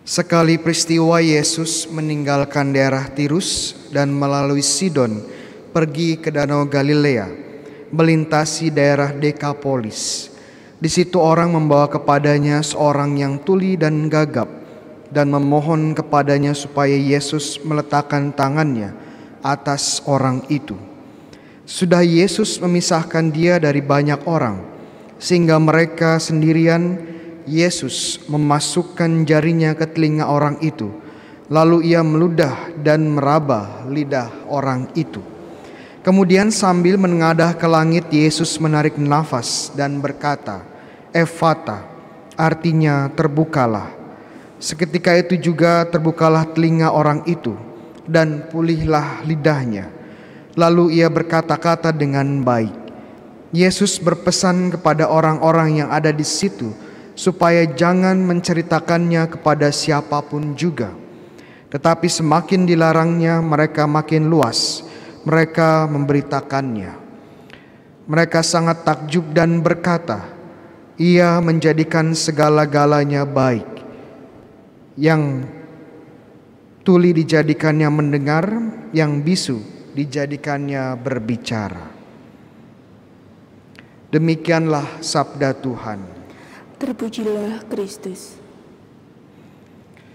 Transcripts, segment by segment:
Sekali peristiwa Yesus meninggalkan daerah Tirus dan melalui Sidon pergi ke Danau Galilea, melintasi daerah Dekapolis. Di situ orang membawa kepadanya seorang yang tuli dan gagap dan memohon kepadanya supaya Yesus meletakkan tangannya atas orang itu. Sudah Yesus memisahkan dia dari banyak orang sehingga mereka sendirian Yesus memasukkan jarinya ke telinga orang itu, lalu ia meludah dan meraba lidah orang itu. Kemudian sambil mengadah ke langit, Yesus menarik nafas dan berkata, Efata, artinya terbukalah. Seketika itu juga terbukalah telinga orang itu, dan pulihlah lidahnya. Lalu ia berkata-kata dengan baik. Yesus berpesan kepada orang-orang yang ada di situ supaya jangan menceritakannya kepada siapapun juga. Tetapi semakin dilarangnya, mereka makin luas. Mereka memberitakannya. Mereka sangat takjub dan berkata, "Ia menjadikan segala-galanya baik." Yang tuli dijadikannya mendengar, yang bisu dijadikannya berbicara. Demikianlah sabda Tuhan. Terpujilah Kristus.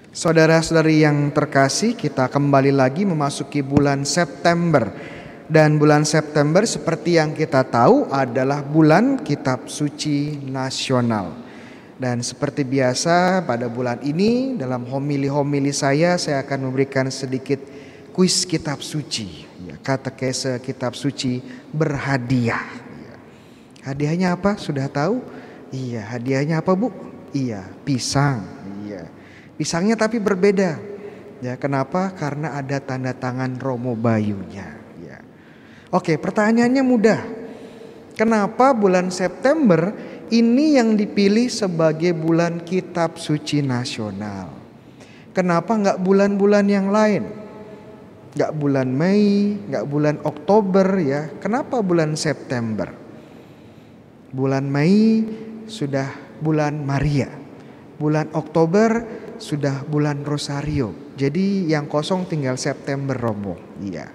Saudara-saudari yang terkasih, kita kembali lagi memasuki bulan September. Dan bulan September seperti yang kita tahu adalah bulan kitab suci nasional. Dan seperti biasa pada bulan ini dalam homili-homili saya saya akan memberikan sedikit kuis kitab suci. Ya, katekese kitab suci berhadiah. Ya. Hadiahnya apa? Sudah tahu? Iya, hadiahnya apa bu? Iya, pisang. Iya, pisangnya tapi berbeda. Ya, kenapa? Karena ada tanda tangan Romo Bayunya. Ya. Oke, pertanyaannya mudah. Kenapa bulan September ini yang dipilih sebagai bulan kitab suci nasional? Kenapa nggak bulan-bulan yang lain? Nggak bulan Mei, nggak bulan Oktober ya. Kenapa bulan September? Bulan Mei sudah bulan Maria. Bulan Oktober sudah bulan Rosario. Jadi yang kosong tinggal September Romo. Iya.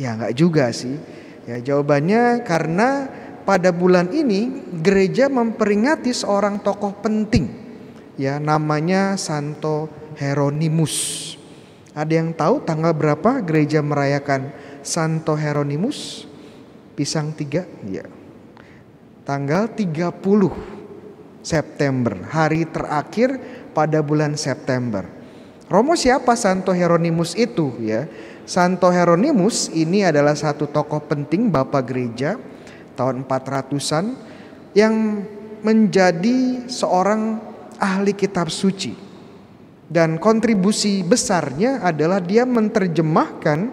Ya enggak juga sih. Ya jawabannya karena pada bulan ini gereja memperingati seorang tokoh penting. Ya namanya Santo Heronimus. Ada yang tahu tanggal berapa gereja merayakan Santo Heronimus? Pisang tiga, ya. Tanggal 30 September, hari terakhir pada bulan September. Romo siapa Santo Heronimus itu ya? Santo Heronimus ini adalah satu tokoh penting Bapak Gereja tahun 400-an yang menjadi seorang ahli kitab suci. Dan kontribusi besarnya adalah dia menerjemahkan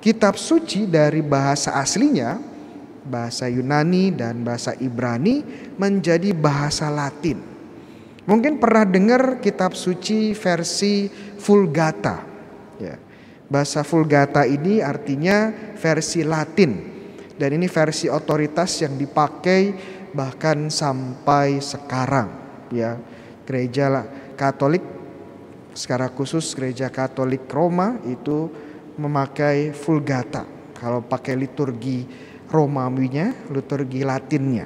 kitab suci dari bahasa aslinya bahasa Yunani dan bahasa Ibrani menjadi bahasa Latin. Mungkin pernah dengar kitab suci versi Vulgata. Ya. Bahasa Vulgata ini artinya versi Latin. Dan ini versi otoritas yang dipakai bahkan sampai sekarang. Ya, gereja Katolik secara khusus gereja Katolik Roma itu memakai Vulgata. Kalau pakai liturgi Romawinya, liturgi Latinnya.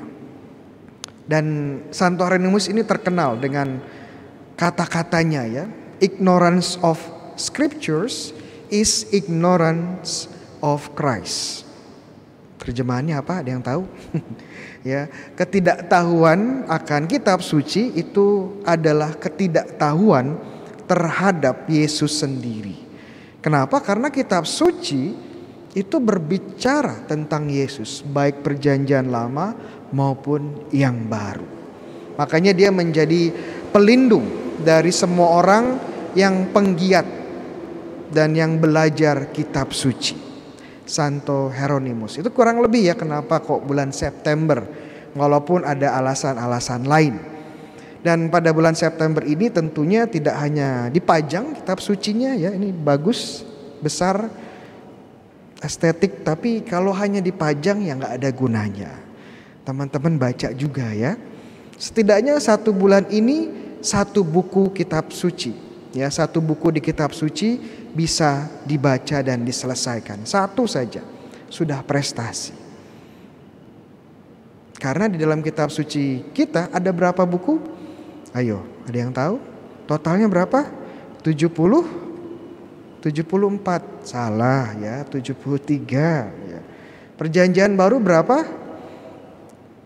Dan Santo Arrhenius ini terkenal dengan kata-katanya ya, ignorance of scriptures is ignorance of Christ. Terjemahannya apa? Ada yang tahu? ya, ketidaktahuan akan kitab suci itu adalah ketidaktahuan terhadap Yesus sendiri. Kenapa? Karena kitab suci itu berbicara tentang Yesus, baik Perjanjian Lama maupun yang baru. Makanya, dia menjadi pelindung dari semua orang yang penggiat dan yang belajar kitab suci. Santo Heronimus itu kurang lebih ya, kenapa kok bulan September, walaupun ada alasan-alasan lain. Dan pada bulan September ini tentunya tidak hanya dipajang kitab sucinya ya, ini bagus, besar, estetik tapi kalau hanya dipajang ya nggak ada gunanya. Teman-teman baca juga ya. Setidaknya satu bulan ini satu buku kitab suci. Ya, satu buku di kitab suci bisa dibaca dan diselesaikan. Satu saja sudah prestasi. Karena di dalam kitab suci kita ada berapa buku? Ayo, ada yang tahu? Totalnya berapa? 70 74 salah ya 73 ya. Perjanjian baru berapa?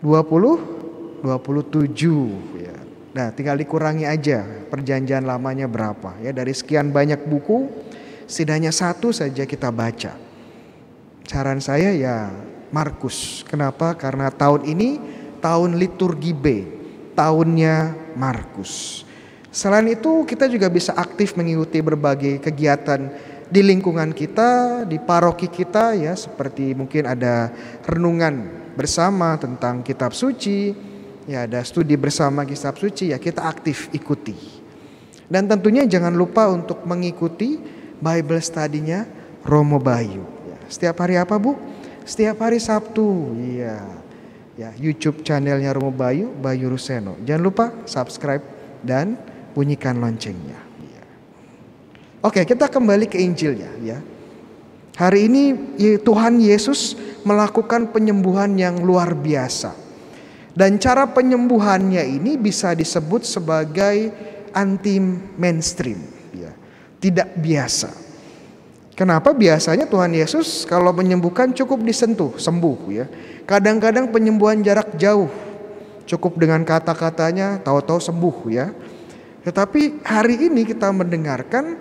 20 27 ya. Nah, tinggal dikurangi aja perjanjian lamanya berapa ya dari sekian banyak buku setidaknya satu saja kita baca. Saran saya ya Markus. Kenapa? Karena tahun ini tahun liturgi B, tahunnya Markus. Selain itu, kita juga bisa aktif mengikuti berbagai kegiatan di lingkungan kita, di paroki kita ya, seperti mungkin ada renungan bersama tentang kitab suci, ya ada studi bersama kitab suci, ya kita aktif ikuti. Dan tentunya jangan lupa untuk mengikuti Bible study-nya Romo Bayu. Ya, setiap hari apa, Bu? Setiap hari Sabtu. Iya. Ya, YouTube channelnya Romo Bayu, Bayu Ruseno. Jangan lupa subscribe dan bunyikan loncengnya. Iya. Oke, kita kembali ke Injilnya ya. Hari ini Tuhan Yesus melakukan penyembuhan yang luar biasa. Dan cara penyembuhannya ini bisa disebut sebagai anti mainstream, ya. Tidak biasa. Kenapa biasanya Tuhan Yesus kalau menyembuhkan cukup disentuh, sembuh ya. Kadang-kadang penyembuhan jarak jauh. Cukup dengan kata-katanya tahu-tahu sembuh ya tetapi hari ini kita mendengarkan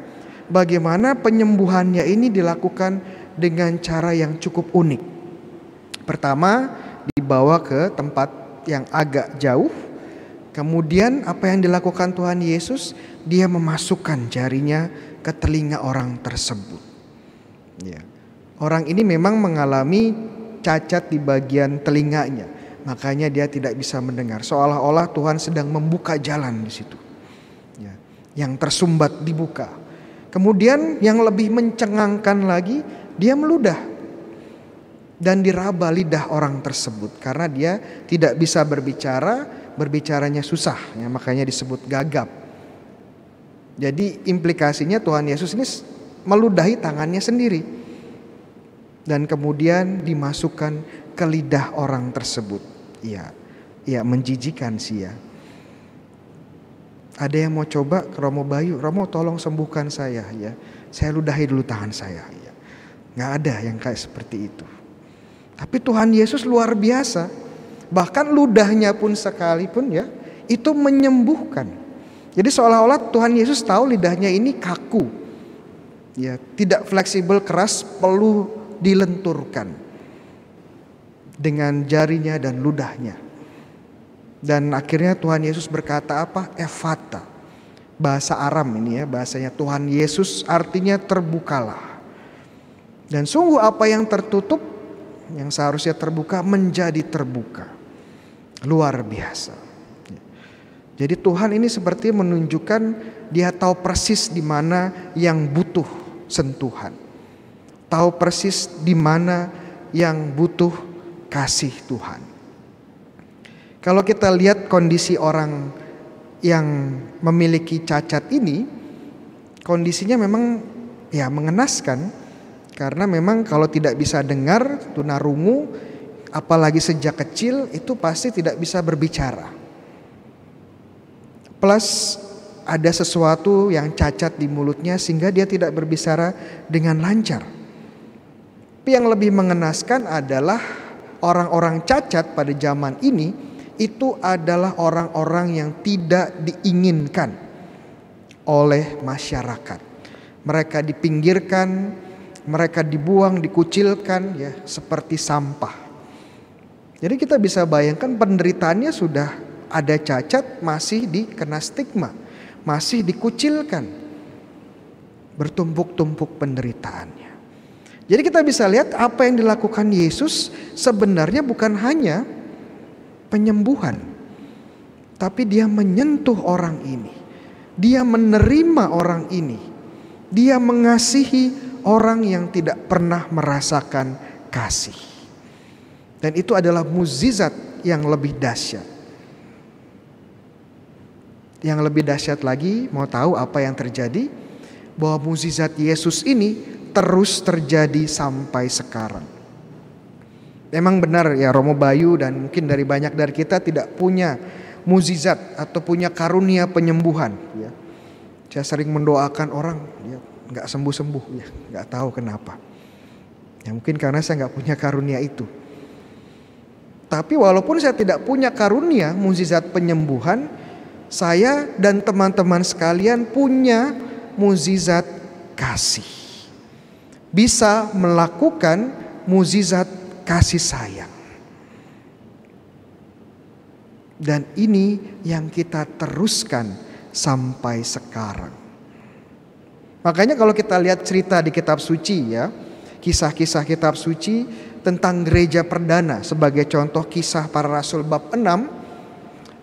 bagaimana penyembuhannya ini dilakukan dengan cara yang cukup unik. Pertama, dibawa ke tempat yang agak jauh. Kemudian apa yang dilakukan Tuhan Yesus, dia memasukkan jarinya ke telinga orang tersebut. Ya. Orang ini memang mengalami cacat di bagian telinganya, makanya dia tidak bisa mendengar. Seolah-olah Tuhan sedang membuka jalan di situ yang tersumbat dibuka. Kemudian yang lebih mencengangkan lagi, dia meludah dan diraba lidah orang tersebut karena dia tidak bisa berbicara, berbicaranya susah, ya, makanya disebut gagap. Jadi implikasinya Tuhan Yesus ini meludahi tangannya sendiri dan kemudian dimasukkan ke lidah orang tersebut. Iya, iya menjijikan sih ya ada yang mau coba ke Romo Bayu, Romo tolong sembuhkan saya ya. Saya ludahi dulu tangan saya ya. Nggak ada yang kayak seperti itu. Tapi Tuhan Yesus luar biasa. Bahkan ludahnya pun sekalipun ya, itu menyembuhkan. Jadi seolah-olah Tuhan Yesus tahu lidahnya ini kaku. Ya, tidak fleksibel, keras, perlu dilenturkan dengan jarinya dan ludahnya. Dan akhirnya Tuhan Yesus berkata apa? Efata. Bahasa Aram ini ya, bahasanya Tuhan Yesus artinya terbukalah. Dan sungguh apa yang tertutup yang seharusnya terbuka menjadi terbuka. Luar biasa. Jadi Tuhan ini seperti menunjukkan dia tahu persis di mana yang butuh sentuhan. Tahu persis di mana yang butuh kasih Tuhan. Kalau kita lihat kondisi orang yang memiliki cacat ini, kondisinya memang ya mengenaskan karena memang kalau tidak bisa dengar tunarungu apalagi sejak kecil itu pasti tidak bisa berbicara. Plus ada sesuatu yang cacat di mulutnya sehingga dia tidak berbicara dengan lancar. Tapi yang lebih mengenaskan adalah orang-orang cacat pada zaman ini itu adalah orang-orang yang tidak diinginkan oleh masyarakat. Mereka dipinggirkan, mereka dibuang, dikucilkan ya seperti sampah. Jadi kita bisa bayangkan penderitaannya sudah ada cacat masih dikena stigma, masih dikucilkan. Bertumpuk-tumpuk penderitaannya. Jadi kita bisa lihat apa yang dilakukan Yesus sebenarnya bukan hanya penyembuhan. Tapi dia menyentuh orang ini. Dia menerima orang ini. Dia mengasihi orang yang tidak pernah merasakan kasih. Dan itu adalah muzizat yang lebih dahsyat. Yang lebih dahsyat lagi, mau tahu apa yang terjadi? Bahwa muzizat Yesus ini terus terjadi sampai sekarang. Emang benar ya Romo Bayu dan mungkin dari banyak dari kita tidak punya muzizat atau punya karunia penyembuhan. Ya. Saya sering mendoakan orang, ya, nggak sembuh sembuh, ya, nggak tahu kenapa. Ya mungkin karena saya nggak punya karunia itu. Tapi walaupun saya tidak punya karunia muzizat penyembuhan, saya dan teman-teman sekalian punya muzizat kasih. Bisa melakukan muzizat kasih sayang. Dan ini yang kita teruskan sampai sekarang. Makanya kalau kita lihat cerita di kitab suci ya, kisah-kisah kitab suci tentang gereja perdana sebagai contoh kisah para rasul bab 6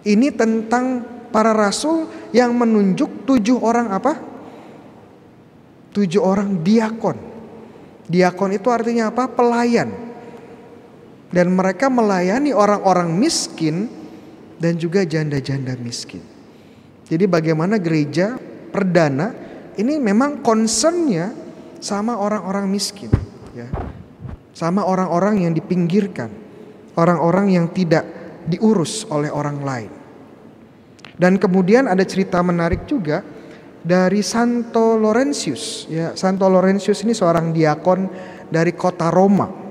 ini tentang para rasul yang menunjuk tujuh orang apa? Tujuh orang diakon. Diakon itu artinya apa? Pelayan dan mereka melayani orang-orang miskin dan juga janda-janda miskin. Jadi bagaimana gereja perdana ini memang concernnya sama orang-orang miskin, ya, sama orang-orang yang dipinggirkan, orang-orang yang tidak diurus oleh orang lain. Dan kemudian ada cerita menarik juga dari Santo Laurentius. Ya, Santo Laurentius ini seorang diakon dari kota Roma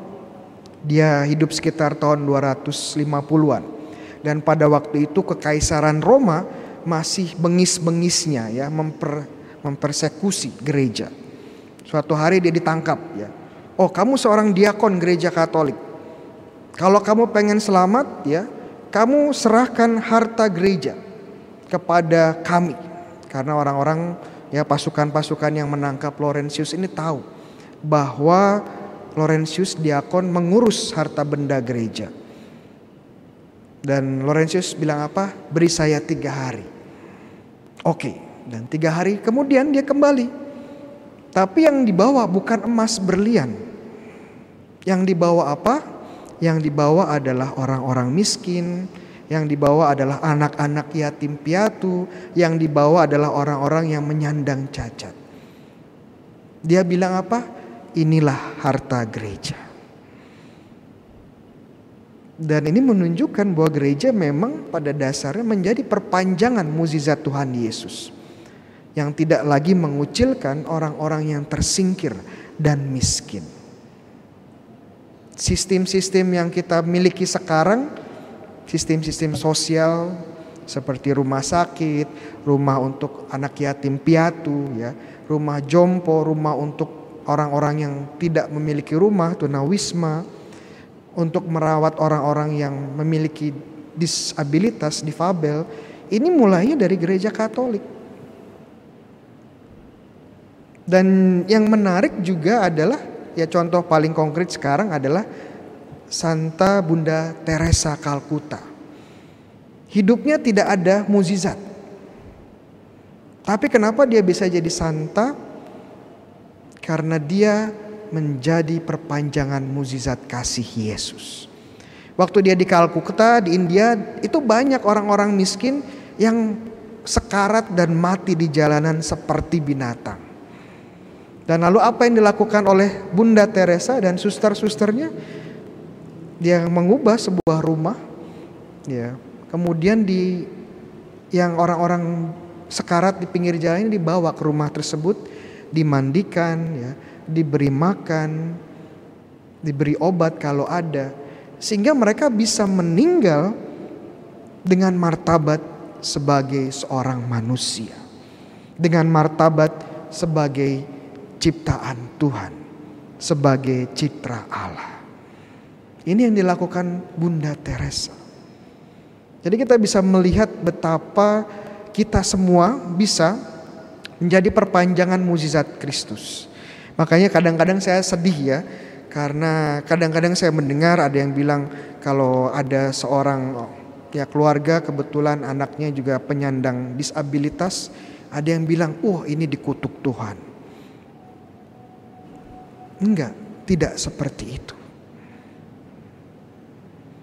dia hidup sekitar tahun 250-an. Dan pada waktu itu kekaisaran Roma masih bengis-bengisnya ya memper, mempersekusi gereja. Suatu hari dia ditangkap ya. Oh, kamu seorang diakon gereja Katolik. Kalau kamu pengen selamat ya, kamu serahkan harta gereja kepada kami. Karena orang-orang ya pasukan-pasukan yang menangkap Laurentius ini tahu bahwa Laurentius diakon mengurus harta benda gereja. Dan Laurentius bilang apa? Beri saya tiga hari. Oke, dan tiga hari kemudian dia kembali. Tapi yang dibawa bukan emas berlian. Yang dibawa apa? Yang dibawa adalah orang-orang miskin, yang dibawa adalah anak-anak yatim piatu, yang dibawa adalah orang-orang yang menyandang cacat. Dia bilang apa? Inilah harta gereja. Dan ini menunjukkan bahwa gereja memang pada dasarnya menjadi perpanjangan mukjizat Tuhan Yesus yang tidak lagi mengucilkan orang-orang yang tersingkir dan miskin. Sistem-sistem yang kita miliki sekarang, sistem-sistem sosial seperti rumah sakit, rumah untuk anak yatim piatu, ya, rumah jompo, rumah untuk orang-orang yang tidak memiliki rumah, tunawisma, untuk merawat orang-orang yang memiliki disabilitas, difabel, ini mulainya dari gereja Katolik. Dan yang menarik juga adalah ya contoh paling konkret sekarang adalah Santa Bunda Teresa Kalkuta. Hidupnya tidak ada muzizat. Tapi kenapa dia bisa jadi santa? karena dia menjadi perpanjangan mukjizat kasih Yesus. Waktu dia di Kalkuta di India itu banyak orang-orang miskin yang sekarat dan mati di jalanan seperti binatang. Dan lalu apa yang dilakukan oleh Bunda Teresa dan suster-susternya? Dia mengubah sebuah rumah ya. Kemudian di yang orang-orang sekarat di pinggir jalan ini dibawa ke rumah tersebut dimandikan, ya, diberi makan, diberi obat kalau ada, sehingga mereka bisa meninggal dengan martabat sebagai seorang manusia, dengan martabat sebagai ciptaan Tuhan, sebagai citra Allah. Ini yang dilakukan Bunda Teresa. Jadi kita bisa melihat betapa kita semua bisa menjadi perpanjangan mukjizat Kristus. Makanya kadang-kadang saya sedih ya karena kadang-kadang saya mendengar ada yang bilang kalau ada seorang ya keluarga kebetulan anaknya juga penyandang disabilitas, ada yang bilang, "Uh, oh, ini dikutuk Tuhan." Enggak, tidak seperti itu.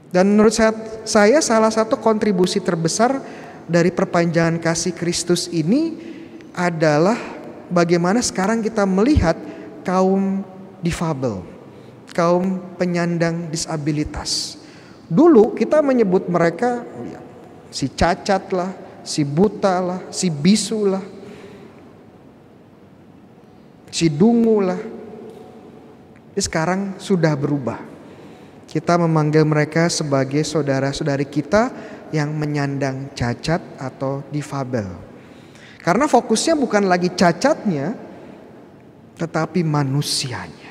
Dan menurut saya, saya salah satu kontribusi terbesar dari perpanjangan kasih Kristus ini adalah bagaimana sekarang kita melihat kaum difabel, kaum penyandang disabilitas. Dulu kita menyebut mereka oh ya, si cacat lah, si buta lah, si bisu lah, si dungu lah. sekarang sudah berubah. Kita memanggil mereka sebagai saudara-saudari kita yang menyandang cacat atau difabel. Karena fokusnya bukan lagi cacatnya, tetapi manusianya.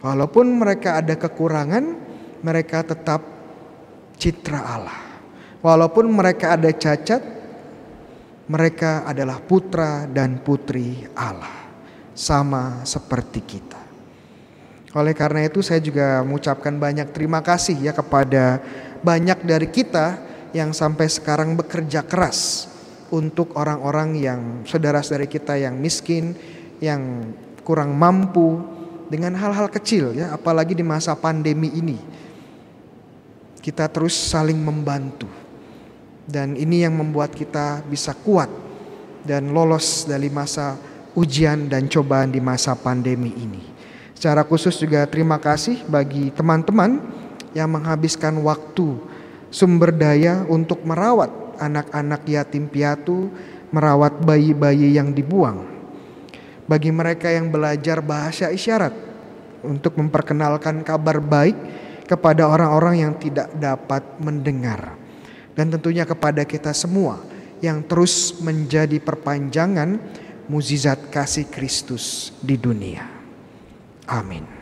Walaupun mereka ada kekurangan, mereka tetap citra Allah. Walaupun mereka ada cacat, mereka adalah putra dan putri Allah, sama seperti kita. Oleh karena itu, saya juga mengucapkan banyak terima kasih ya kepada banyak dari kita yang sampai sekarang bekerja keras untuk orang-orang yang saudara-saudari kita yang miskin, yang kurang mampu dengan hal-hal kecil ya, apalagi di masa pandemi ini. Kita terus saling membantu. Dan ini yang membuat kita bisa kuat dan lolos dari masa ujian dan cobaan di masa pandemi ini. Secara khusus juga terima kasih bagi teman-teman yang menghabiskan waktu sumber daya untuk merawat anak-anak yatim piatu, merawat bayi-bayi yang dibuang. Bagi mereka yang belajar bahasa isyarat untuk memperkenalkan kabar baik kepada orang-orang yang tidak dapat mendengar. Dan tentunya kepada kita semua yang terus menjadi perpanjangan mukjizat kasih Kristus di dunia. Amin.